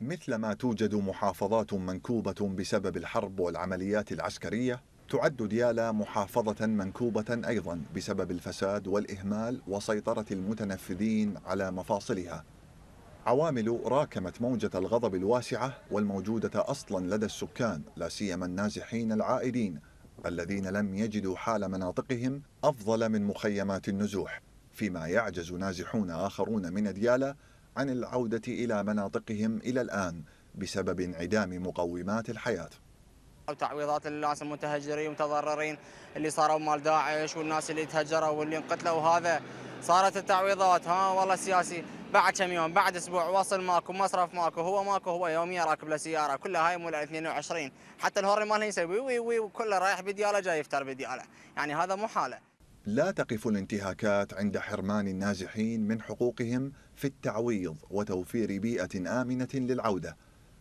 مثلما توجد محافظات منكوبة بسبب الحرب والعمليات العسكرية تعد ديالا محافظة منكوبة أيضا بسبب الفساد والإهمال وسيطرة المتنفذين على مفاصلها عوامل راكمت موجة الغضب الواسعة والموجودة أصلا لدى السكان لا سيما النازحين العائدين الذين لم يجدوا حال مناطقهم أفضل من مخيمات النزوح فيما يعجز نازحون آخرون من ديالا عن العودة إلى مناطقهم إلى الآن بسبب انعدام مقومات الحياة وتعويضات للناس المتهجرين والمتضررين اللي صاروا مال داعش والناس اللي تهجروا واللي انقتلوا وهذا صارت التعويضات ها والله سياسي بعد كم يوم بعد اسبوع وصل ماكو مصرف ماكو هو ماكو هو يوميا راكب له سياره كلها هاي مو 22 حتى الهوري مالها يسوي وي وي وكله رايح بدياله جاي يفتر بدياله يعني هذا مو حاله لا تقف الانتهاكات عند حرمان النازحين من حقوقهم في التعويض وتوفير بيئة آمنة للعودة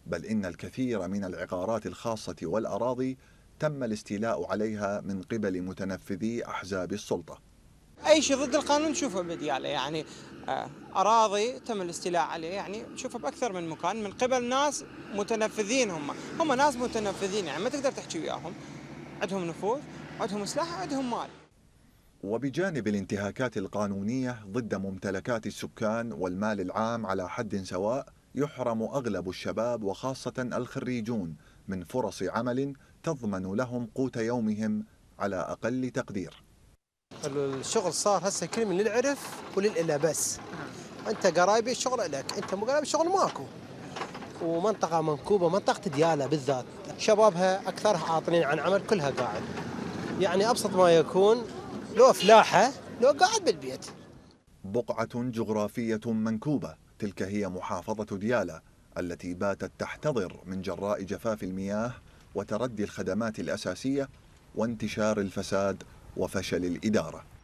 بل إن الكثير من العقارات الخاصة والأراضي تم الاستيلاء عليها من قبل متنفذي أحزاب السلطة أي شيء ضد القانون نشوفه بديالة يعني آه، أراضي تم الاستيلاء عليه يعني نشوفه بأكثر من مكان من قبل ناس متنفذين هم هم ناس متنفذين يعني ما تقدر تحكي وياهم عندهم نفوذ عندهم سلاح عندهم مال وبجانب الانتهاكات القانونية ضد ممتلكات السكان والمال العام على حد سواء يحرم أغلب الشباب وخاصة الخريجون من فرص عمل تضمن لهم قوت يومهم على أقل تقدير الشغل صار هسه كلمة للعرف بس أنت قرايبي الشغل لك أنت مو قرايبي الشغل ماكو ومنطقة منكوبة منطقة ديالة بالذات شبابها أكثرها عاطلين عن عمل كلها قاعد يعني أبسط ما يكون لو فلاحة لو قاعد بالبيت بقعة جغرافية منكوبة تلك هي محافظة ديالى التي باتت تحتضر من جراء جفاف المياه وتردي الخدمات الأساسية وانتشار الفساد وفشل الإدارة